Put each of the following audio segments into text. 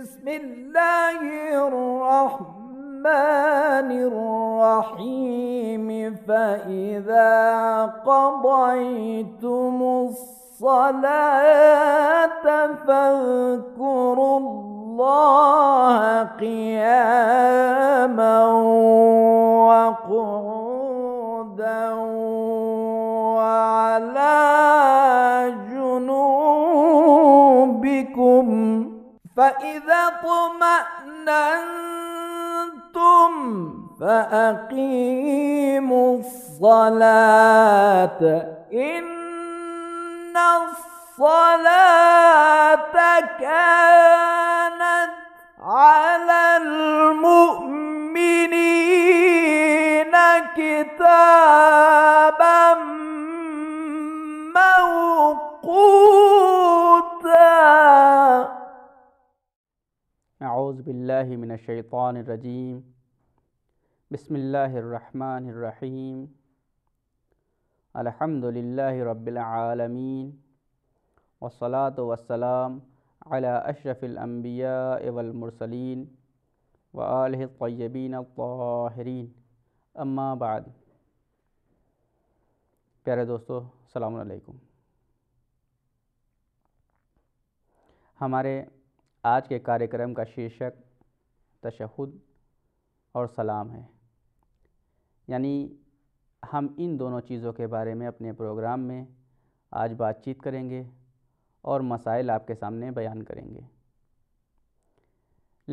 بسم الله الرحمن الرحيم فإذا قضيتم الصلاة فاذكروا الله قياما وقعودا وعلى جنوبكم فإذا اطمأننتم فأقيموا الصلاة إن الصلاة كانت على المؤمنين كتاب اعوذ باللہ من الشیطان الرجیم بسم اللہ الرحمن الرحیم الحمد للہ رب العالمین والسلام علی اشرف الانبیاء والمرسلین وآلہ الطیبین الطاہرین اما بعد پیارے دوستو السلام علیکم ہمارے آج کے کاریہ کرم کا شیشک تشہد اور سلام ہے یعنی ہم ان دونوں چیزوں کے بارے میں اپنے پروگرام میں آج بات چیت کریں گے اور مسائل آپ کے سامنے بیان کریں گے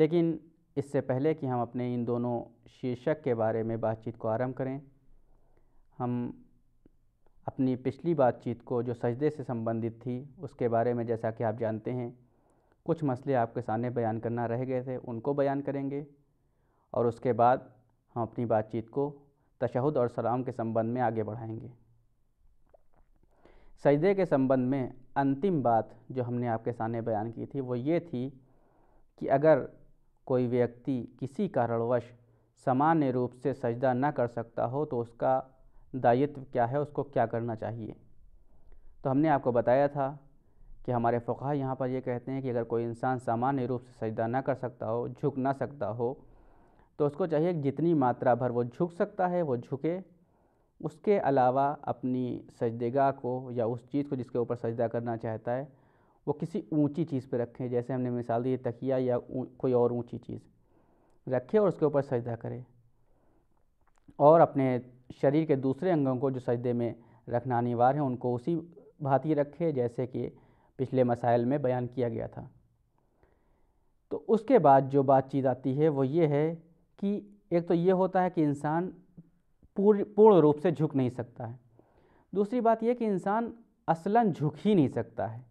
لیکن اس سے پہلے کہ ہم اپنے ان دونوں شیرشک کے بارے میں بات چیت کو آرم کریں ہم اپنی پچھلی بات چیت کو جو سجدے سے سمبندت تھی اس کے بارے میں جیسا کہ آپ جانتے ہیں کچھ مسئلے آپ کے سامنے بیان کرنا رہ گئے تھے ان کو بیان کریں گے اور اس کے بعد ہم اپنی بات چیت کو تشہد اور سلام کے سمبند میں آگے بڑھائیں گے سجدے کے سمبند میں انتم بات جو ہم نے آپ کے سامنے بیان کی تھی وہ یہ تھی کہ اگر کوئی ویکتی کسی کا رڑوش سامان روپ سے سجدہ نہ کر سکتا ہو تو اس کا دائیت کیا ہے اس کو کیا کرنا چاہیے تو ہم نے آپ کو بتایا تھا کہ ہمارے فقہ یہاں پر یہ کہتے ہیں کہ اگر کوئی انسان سامانیہ روپ سے سجدہ نہ کر سکتا ہو جھک نہ سکتا ہو تو اس کو چاہیے جتنی ماترا بھر وہ جھک سکتا ہے وہ جھکے اس کے علاوہ اپنی سجدگاہ کو یا اس چیز کو جس کے اوپر سجدہ کرنا چاہتا ہے وہ کسی اونچی چیز پہ رکھیں جیسے ہم نے مثال دی تکیہ یا کوئی اور اونچی چیز رکھے اور اس کے اوپر سجدہ کرے اور اپنے شریر کے دوسرے انگوں کو جو سجدے میں رکھنا انواریہ ہے ان کو اسی بھاتی رکھے جیسے کہ پچھلے مسائل میں بیان کیا گیا تھا تو اس کے بعد جو بات چیت آتی ہے وہ یہ ہے کہ ایک تو یہ ہوتا ہے کہ انسان پور پورن روپ سے جھک نہیں سکتا ہے دوسری بات یہ کہ انسان اصلاً جھک ہی نہیں سکتا ہے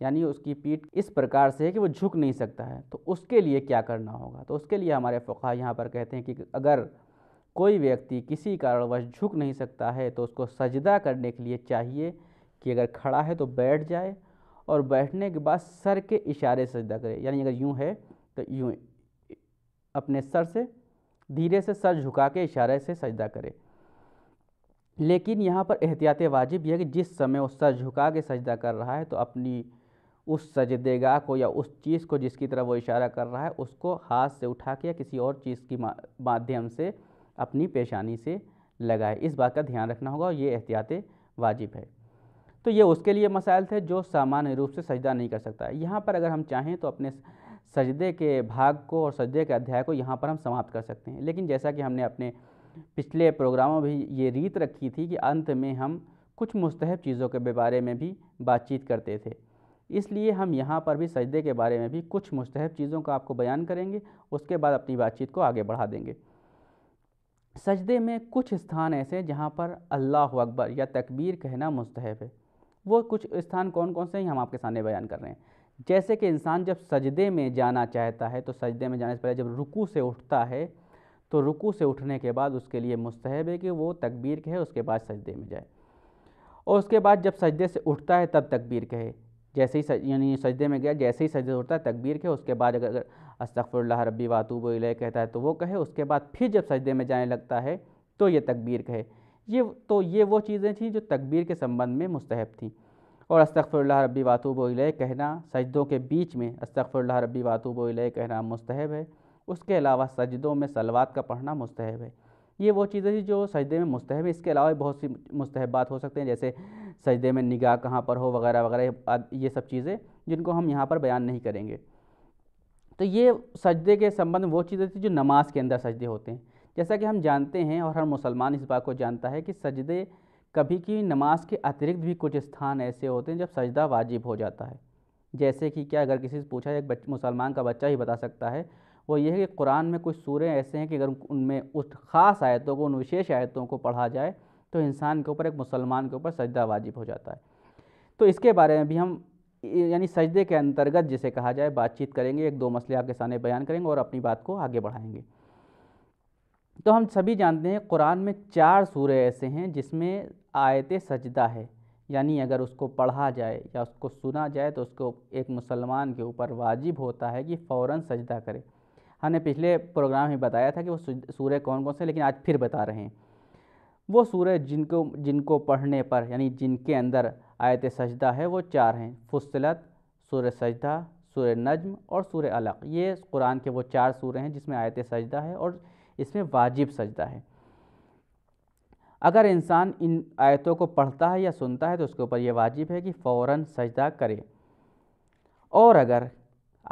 یعنی اس کی پیٹ اس پرکار سے ہے کہ وہ جھک نہیں سکتا ہے تو اس کے لیے کیا کرنا ہوگا تو اس کے لیے ہمارے فقہ یہاں پر کہتے ہیں کہ اگر کوئی ویکتی کسی کارنوش جھک نہیں سکتا ہے تو اس کو سجدہ کرنے کے لیے چاہیے کہ اگر کھڑا ہے تو بیٹھ جائے اور بیٹھنے کے بعد سر کے اشارے سجدہ کرے یعنی اگر یوں ہے تو یوں اپنے سر سے دھیرے سے سر جھکا کے اشارے سے سجدہ کرے لیکن یہاں پر احتیاط واجب یہ ہے کہ جس سمے وہ سر جھکا کے سجدہ کر رہا ہے تو اپنی اس سجدگاہ کو یا اس چیز کو جس کی طرح وہ اشارہ کر رہا ہے اس کو ہاتھ سے اٹھا کے یا کسی اور چیز کی مادھیم سے اپنی پیشانی سے لگائے اس بات کا دھیان رکھنا ہوگا اور یہ احتیاط واجب ہے تو یہ اس کے لیے مسائل تھے جو سامان روپ سے سجدہ نہیں کر سکتا یہاں پر اگر ہم چاہیں تو اپنے سجدے کے بھاگ کو اور سجدے کے ادھیائے کو یہاں پر ہم سماپت کر سکتے ہیں لیکن جیسا کہ ہم نے اپنے پچھلے پروگراموں بھی یہ ریت رکھی تھی کہ انت میں ہم کچھ مستحب چیزوں کے بارے میں بھی بات چیت کرتے تھے اس لیے ہم یہاں پر بھی سجدے کے بارے میں بھی کچھ مستحب چیزوں کا آپ کو بیان کریں گے اس کے بعد اپنی بات چیت کو آگے بڑھا دیں گے سجدے میں کچھ استھان ایسے جہاں پر اللہ اکبر یا تکبیر کہنا مستحب ہے وہ کچھ استھان کون کون سے ہیں ہم آپ کے سامنے بیان کر رہے ہیں جیسے کہ انسان جب سجدے میں جانا چاہتا ہے تو سجدے میں جانے سے پہلے جب رکو سے اٹھتا ہے تو رکو سے اٹھنے کے بعد اس کے لیے مستحب ہے کہ وہ تکبیر کہے اس کے بعد سجدے میں جائے اور اس کے بعد جب سجدے سے اٹھتا ہے تب تکبیر کہے جیسے ہی سج... یعنی سجدے میں گیا جیسے ہی سجدے سے اٹھتا ہے تکبیر کہے اس کے بعد اگر استغفر اللہ ربی واتوب علیہ کہتا ہے تو وہ کہے اس کے بعد پھر جب سجدے میں جانے لگتا ہے تو یہ تکبیر کہے یہ تو یہ وہ چیزیں تھیں جو تکبیر کے سمبند میں مستحب تھیں اور استغفر اللہ ربی واتوب و علیہ کہنا سجدوں کے بیچ میں استغفر اللہ ربی واتوب و علیہ کہنا مستحب ہے اس کے علاوہ سجدوں میں سلوات کا پڑھنا مستحب ہے یہ وہ چیزیں تھیں جو سجدے میں مستحب ہیں اس کے علاوہ بہت سی مستحبات ہو سکتے ہیں جیسے سجدے میں نگاہ کہاں پر ہو وغیرہ وغیرہ یہ سب چیزیں جن کو ہم یہاں پر بیان نہیں کریں گے تو یہ سجدے کے سمبند وہ چیزیں تھیں جو نماز کے اندر سجدے ہوتے ہیں جیسا کہ ہم جانتے ہیں اور ہر مسلمان اس بات کو جانتا ہے کہ سجدے کبھی کی نماز کے اترکت بھی کچھ استھان ایسے ہوتے ہیں جب سجدہ واجب ہو جاتا ہے جیسے کہ کیا اگر کسی سے پوچھا ایک مسلمان کا بچہ ہی بتا سکتا ہے وہ یہ ہے کہ قرآن میں کچھ سورے ایسے ہیں کہ اگر ان میں اس خاص آیتوں کو ان وشیش آیتوں کو پڑھا جائے تو انسان کے اوپر ایک مسلمان کے اوپر سجدہ واجب ہو جاتا ہے تو اس کے بارے میں بھی ہم یعنی سجدے کے انترگت جسے کہا جائے بات چیت کریں گے ایک دو مسئلے آپ کے سامنے بیان کریں گے اور اپنی بات کو آگے بڑھائیں گے تو ہم سبھی جانتے ہیں قرآن میں چار سورے ایسے ہیں جس میں آیت سجدہ ہے یعنی اگر اس کو پڑھا جائے یا اس کو سنا جائے تو اس کو ایک مسلمان کے اوپر واجب ہوتا ہے کہ فوراً سجدہ کرے ہم نے پچھلے پروگرام میں بتایا تھا کہ وہ سورے کون کون سے لیکن آج پھر بتا رہے ہیں وہ سورے جن کو جن کو پڑھنے پر یعنی جن کے اندر آیت سجدہ ہے وہ چار ہیں فصلت سور سجدہ سورہ نجم اور سور علق یہ قرآن کے وہ چار سورے ہیں جس میں آیت سجدہ ہے اور اس میں واجب سجدہ ہے اگر انسان ان آیتوں کو پڑھتا ہے یا سنتا ہے تو اس کے اوپر یہ واجب ہے کہ فوراً سجدہ کرے اور اگر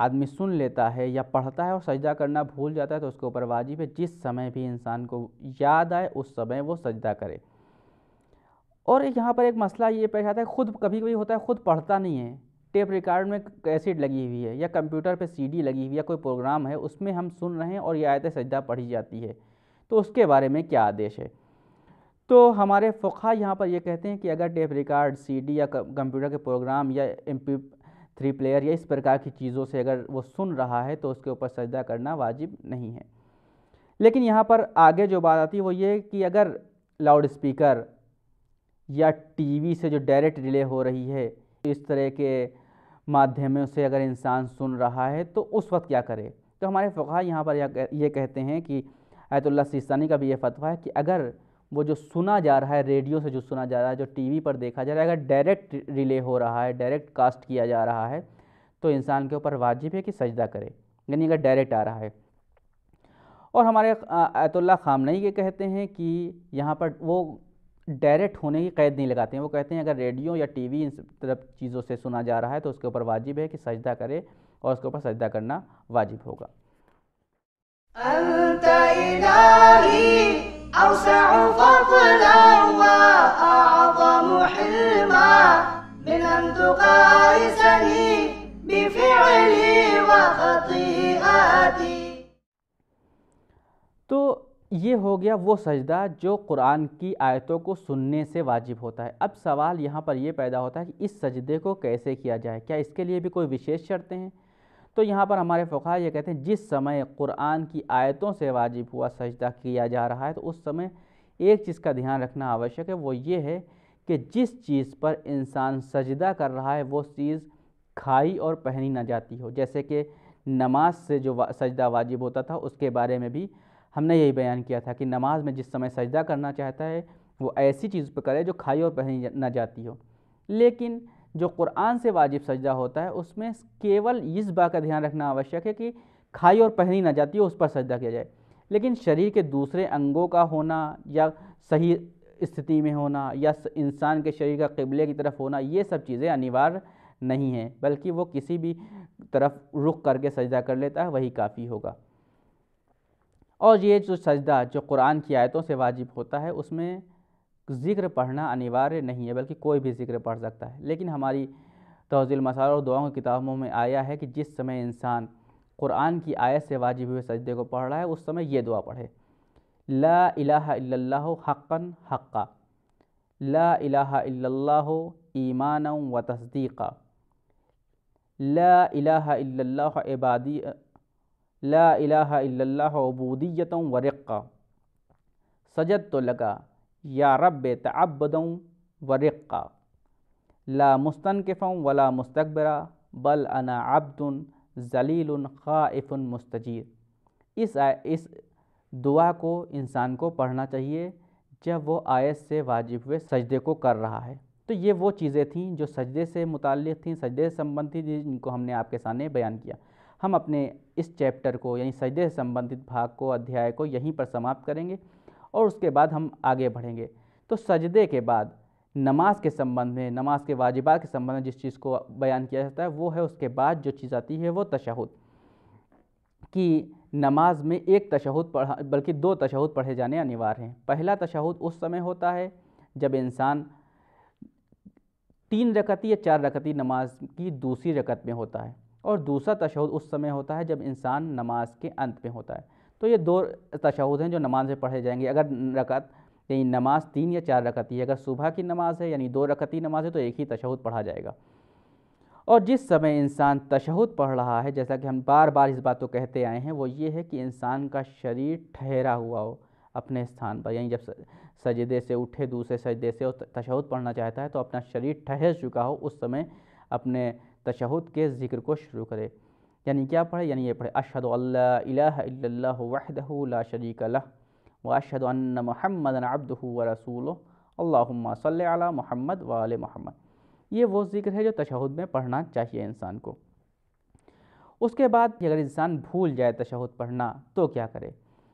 آدمی سن لیتا ہے یا پڑھتا ہے اور سجدہ کرنا بھول جاتا ہے تو اس کے اوپر واجب ہے جس سمے بھی انسان کو یاد آئے اس سمے وہ سجدہ کرے اور یہاں پر ایک مسئلہ یہ پیش آتا ہے خود کبھی کبھی ہوتا ہے خود پڑھتا نہیں ہے ٹیپ ریکارڈ میں کیسٹ لگی ہوئی ہے یا کمپیوٹر پہ سی ڈی لگی ہوئی یا کوئی پروگرام ہے اس میں ہم سن رہے ہیں اور یہ آیت سجدہ پڑھی جاتی ہے تو اس کے بارے میں کیا آدیش ہے تو ہمارے فقہ یہاں پر یہ کہتے ہیں کہ اگر ٹیپ ریکارڈ سی ڈی یا کمپیوٹر کے پروگرام یا ایم پی تھری پلیئر یا اس پرکار کی چیزوں سے اگر وہ سن رہا ہے تو اس کے اوپر سجدہ کرنا واجب نہیں ہے لیکن یہاں پر آگے جو بات آتی ہے وہ یہ کہ اگر لاؤڈ اسپیکر یا ٹی وی سے جو ڈائریکٹ ڈیلے ہو رہی ہے اس طرح کے مادھیموں سے اگر انسان سن رہا ہے تو اس وقت کیا کرے تو ہمارے فقہ یہاں پر یہ کہتے ہیں کہ آیت اللہ سیستانی کا بھی یہ فتویٰ ہے کہ اگر وہ جو سنا جا رہا ہے ریڈیو سے جو سنا جا رہا ہے جو ٹی وی پر دیکھا جا رہا ہے اگر ڈائریکٹ ریلے ہو رہا ہے ڈائریکٹ کاسٹ کیا جا رہا ہے تو انسان کے اوپر واجب ہے کہ سجدہ کرے یعنی اگر ڈائریکٹ آ رہا ہے اور ہمارے آیت اللہ خامنئی کے یہ کہتے ہیں کہ یہاں پر وہ ڈائریکٹ ہونے کی قید نہیں لگاتے ہیں وہ کہتے ہیں اگر ریڈیو یا ٹی وی ان طرف چیزوں سے سنا جا رہا ہے تو اس کے اوپر واجب ہے کہ سجدہ کرے اور اس کے اوپر سجدہ کرنا واجب ہوگا انت الہی اوسع فضلا حلما من یہ ہو گیا وہ سجدہ جو قرآن کی آیتوں کو سننے سے واجب ہوتا ہے اب سوال یہاں پر یہ پیدا ہوتا ہے کہ اس سجدے کو کیسے کیا جائے کیا اس کے لیے بھی کوئی وشیش شرطیں ہیں تو یہاں پر ہمارے فقہ یہ کہتے ہیں جس سمے قرآن کی آیتوں سے واجب ہوا سجدہ کیا جا رہا ہے تو اس سمے ایک چیز کا دھیان رکھنا آوشک ہے وہ یہ ہے کہ جس چیز پر انسان سجدہ کر رہا ہے وہ چیز کھائی اور پہنی نہ جاتی ہو جیسے کہ نماز سے جو سجدہ واجب ہوتا تھا اس کے بارے میں بھی ہم نے یہی بیان کیا تھا کہ نماز میں جس سمے سجدہ کرنا چاہتا ہے وہ ایسی چیز پہ کرے جو کھائی اور پہنی نہ جاتی ہو لیکن جو قرآن سے واجب سجدہ ہوتا ہے اس میں کیول اس بات کا دھیان رکھنا آوشیک ہے کہ کھائی اور پہنی نہ جاتی ہو اس پر سجدہ کیا جائے لیکن شریر کے دوسرے انگوں کا ہونا یا صحیح استھتی میں ہونا یا انسان کے شریر کا قبلے کی طرف ہونا یہ سب چیزیں انیوار نہیں ہیں بلکہ وہ کسی بھی طرف رخ کر کے سجدہ کر لیتا ہے وہی کافی ہوگا اور یہ جو سجدہ جو قرآن کی آیتوں سے واجب ہوتا ہے اس میں ذکر پڑھنا انیوار نہیں ہے بلکہ کوئی بھی ذکر پڑھ سکتا ہے لیکن ہماری توضی المسار اور دعاؤں کی کتابوں میں آیا ہے کہ جس سمے انسان قرآن کی آیت سے واجب ہوئے سجدے کو پڑھ رہا ہے اس سمے یہ دعا پڑھے لا الہ الا اللہ حقا حقا لا الہ الا اللہ ایمانا و تصدیقا لا الہ الا اللہ عبادی لا الہ الا اللہ و ورقہ سجد تو لگا یا رب و ورقہ لا مستنقف ولا مستقبرہ بل انا عبد ذلیل خائف مستجیر اس اس دعا کو انسان کو پڑھنا چاہیے جب وہ آیت سے واجب ہوئے سجدے کو کر رہا ہے تو یہ وہ چیزیں تھیں جو سجدے سے متعلق تھیں سجدے سمبند تھیں جن کو ہم نے آپ کے سامنے بیان کیا ہم اپنے اس چیپٹر کو یعنی سجدے سے سمبندھت بھاگ کو ادھیائے کو یہیں پر سماپت کریں گے اور اس کے بعد ہم آگے بڑھیں گے تو سجدے کے بعد نماز کے سمبند میں نماز کے واجبات کے سمبند میں جس چیز کو بیان کیا جاتا ہے وہ ہے اس کے بعد جو چیز آتی ہے وہ تشہد کی نماز میں ایک تشہد پڑھا بلکہ دو تشہد پڑھے جانے انیوار ہیں پہلا تشہد اس سمے ہوتا ہے جب انسان تین رکعتی یا چار رکعتی نماز کی دوسری رکعت میں ہوتا ہے اور دوسرا تشہد اس سمے ہوتا ہے جب انسان نماز کے انت میں ہوتا ہے تو یہ دو تشہد ہیں جو نماز میں پڑھے جائیں گے اگر رکعت یعنی نماز تین یا چار رکعتی ہے اگر صبح کی نماز ہے یعنی دو رکعتی نماز ہے تو ایک ہی تشہد پڑھا جائے گا اور جس سمے انسان تشہد پڑھ رہا ہے جیسا کہ ہم بار بار اس بات کو کہتے آئے ہیں وہ یہ ہے کہ انسان کا شریر ٹھہرا ہوا ہو اپنے استھان پر یعنی جب سجدے سے اٹھے دوسرے سجدے سے تشہد پڑھنا چاہتا ہے تو اپنا شریر ٹھہر چکا ہو اس سمے اپنے تشہد کے ذکر کو شروع کرے یعنی کیا پڑھے یعنی یہ پڑھے اشہد اللہ الہ الا اللہ وحدہ لا شریک لہ و ان محمد عبدہ و اللہم صلی علی محمد علی محمد یہ وہ ذکر ہے جو تشہد میں پڑھنا چاہیے انسان کو اس کے بعد اگر انسان بھول جائے تشہد پڑھنا تو کیا کرے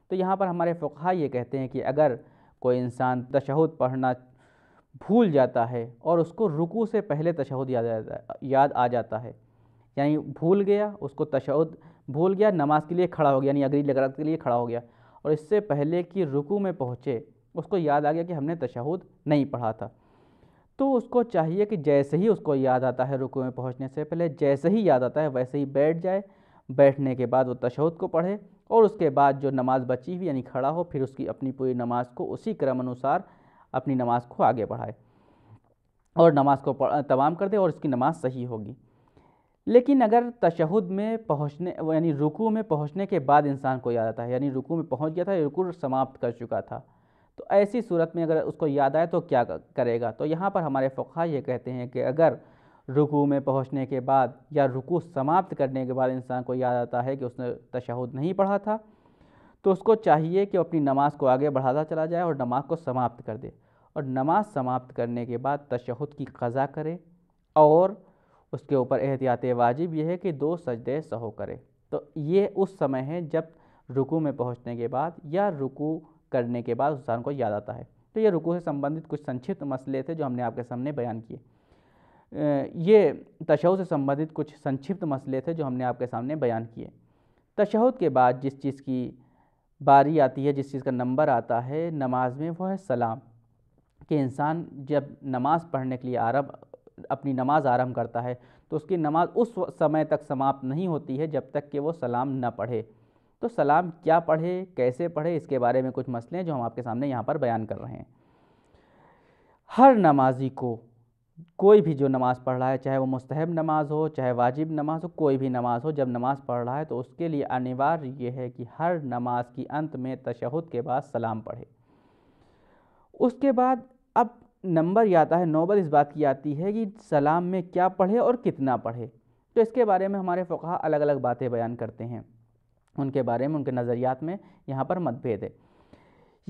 تو یہاں پر ہمارے فقہ یہ کہتے ہیں کہ اگر کوئی انسان تشہد پڑھنا بھول جاتا ہے اور اس کو رکو سے پہلے تشہد یاد یاد آ جاتا ہے یعنی بھول گیا اس کو تشہد بھول گیا نماز کے لیے کھڑا ہو گیا یعنی اگری لگرات کے لیے کھڑا ہو گیا اور اس سے پہلے کہ رکو میں پہنچے اس کو یاد آ گیا کہ ہم نے تشہد نہیں پڑھا تھا تو اس کو چاہیے کہ جیسے ہی اس کو یاد آتا ہے رکوع میں پہنچنے سے پہلے جیسے ہی یاد آتا ہے ویسے ہی بیٹھ جائے بیٹھنے کے بعد وہ تشہد کو پڑھے اور اس کے بعد جو نماز بچی ہوئی یعنی کھڑا ہو پھر اس کی اپنی پوری نماز کو اسی کرم انوسار اپنی نماز کو آگے بڑھائے اور نماز کو تمام کر دے اور اس کی نماز صحیح ہوگی لیکن اگر تشہد میں پہنچنے یعنی رکوع میں پہنچنے کے بعد انسان کو یاد آتا ہے یعنی رکوع میں پہنچ گیا تھا یا رکو سماپت کر چکا تھا تو ایسی صورت میں اگر اس کو یاد آئے تو کیا کرے گا تو یہاں پر ہمارے فقہ یہ کہتے ہیں کہ اگر رکوع میں پہنچنے کے بعد یا رکوع سماپت کرنے کے بعد انسان کو یاد آتا ہے کہ اس نے تشہد نہیں پڑھا تھا تو اس کو چاہیے کہ اپنی نماز کو آگے بڑھاتا چلا جائے اور نماز کو سماپت کر دے اور نماز سماپت کرنے کے بعد تشہد کی قضا کرے اور اس کے اوپر احتیاط واجب یہ ہے کہ دو سجدے سہو کرے تو یہ اس سمے ہے جب رکو میں پہنچنے کے بعد یا رکو کرنے کے بعد اسان کو یاد آتا ہے تو یہ رکوع سے سمبندت کچھ سنچھت مسئلے تھے جو ہم نے آپ کے سامنے بیان کیے یہ تشہد سے سمبندت کچھ سنچپت مسئلے تھے جو ہم نے آپ کے سامنے بیان کیے تشہد کے بعد جس چیز کی باری آتی ہے جس چیز کا نمبر آتا ہے نماز میں وہ ہے سلام کہ انسان جب نماز پڑھنے کے لیے عرب اپنی نماز آرم کرتا ہے تو اس کی نماز اس سمے تک سماپت نہیں ہوتی ہے جب تک کہ وہ سلام نہ پڑھے تو سلام کیا پڑھے کیسے پڑھے اس کے بارے میں کچھ مسئلے ہیں جو ہم آپ کے سامنے یہاں پر بیان کر رہے ہیں ہر نمازی کو کوئی بھی جو نماز پڑھ رہا ہے چاہے وہ مستحب نماز ہو چاہے واجب نماز ہو کوئی بھی نماز ہو جب نماز پڑھ رہا ہے تو اس کے لیے انیوار یہ ہے کہ ہر نماز کی انت میں تشہد کے بعد سلام پڑھے اس کے بعد اب نمبر یہ آتا ہے نوبت اس بات کی آتی ہے کہ سلام میں کیا پڑھے اور کتنا پڑھے تو اس کے بارے میں ہمارے فقہ الگ الگ باتیں بیان کرتے ہیں ان کے بارے میں ان کے نظریات میں یہاں پر بھید ہے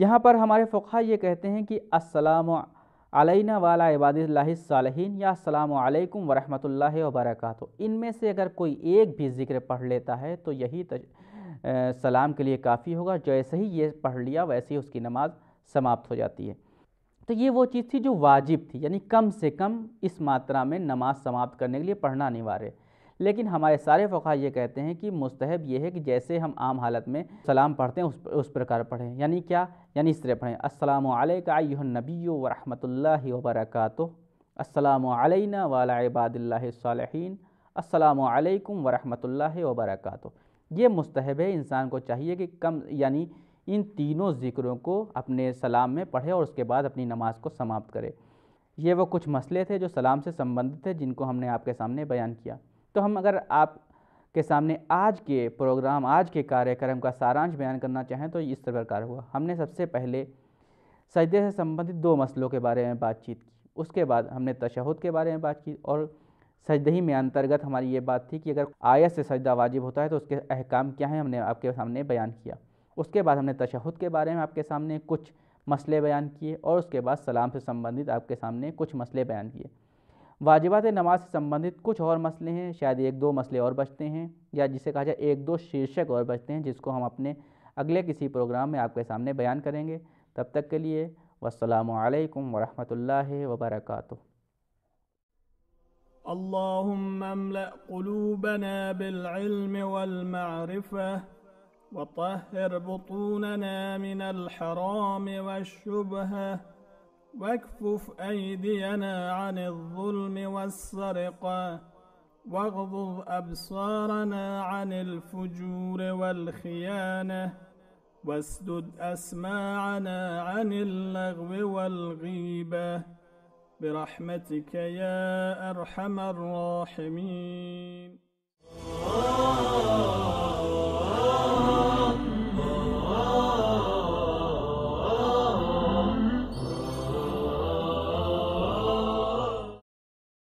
یہاں پر ہمارے فقہ یہ کہتے ہیں کہ السلام علینا والا عباد اللہ الصالحین یا السلام علیکم ورحمۃ اللہ وبرکاتہ ان میں سے اگر کوئی ایک بھی ذکر پڑھ لیتا ہے تو یہی سلام کے لیے کافی ہوگا جیسے ہی یہ پڑھ لیا ویسے ہی اس کی نماز سماپت ہو جاتی ہے تو یہ وہ چیز تھی جو واجب تھی یعنی کم سے کم اس ماترا میں نماز سماپت کرنے کے لیے پڑھنا نِوارے لیکن ہمارے سارے فقہ یہ کہتے ہیں کہ مستحب یہ ہے کہ جیسے ہم عام حالت میں سلام پڑھتے ہیں اس پرکار پڑھیں یعنی کیا یعنی اس طرح پڑھیں السلام علیکہ ایہا نبی ورحمت اللہ وبرکاتہ السلام علینا وعلا عباد اللہ الصالحین السلام علیکم ورحمۃ اللہ وبرکاتہ یہ مستحب ہے انسان کو چاہیے کہ کم یعنی ان تینوں ذکروں کو اپنے سلام میں پڑھے اور اس کے بعد اپنی نماز کو سماپت کرے یہ وہ کچھ مسئلے تھے جو سلام سے سمبندت تھے جن کو ہم نے آپ کے سامنے بیان کیا تو ہم اگر آپ کے سامنے آج کے پروگرام آج کے کاریہ کرم کا سارانش بیان کرنا چاہیں تو اس طرح کار ہوا ہم نے سب سے پہلے سجدے سے سمبندت دو مسئلوں کے بارے میں بات چیت کی اس کے بعد ہم نے تشہد کے بارے میں بات کی اور ہی میں انترگت ہماری یہ بات تھی کہ اگر آیت سے سجدہ واجب ہوتا ہے تو اس کے احکام کیا ہیں ہم نے آپ کے سامنے بیان کیا اس کے بعد ہم نے تشہد کے بارے میں آپ کے سامنے کچھ مسئلے بیان کیے اور اس کے بعد سلام سے سمبندھت آپ کے سامنے کچھ مسئلے بیان کیے واجبات نماز سے سمبندت کچھ اور مسئلے ہیں شاید ایک دو مسئلے اور بچتے ہیں یا جسے کہا جائے ایک دو شیرشک اور بچتے ہیں جس کو ہم اپنے اگلے کسی پروگرام میں آپ کے سامنے بیان کریں گے تب تک کے لیے والسلام علیکم ورحمۃ اللہ وبرکاتہ املأ قلوبنا بالعلم وطهر بطوننا من الحرام والشبهة واكفف أيدينا عن الظلم والسرقة واغضض أبصارنا عن الفجور والخيانة واسدد أسماعنا عن اللغو والغيبة برحمتك يا أرحم الراحمين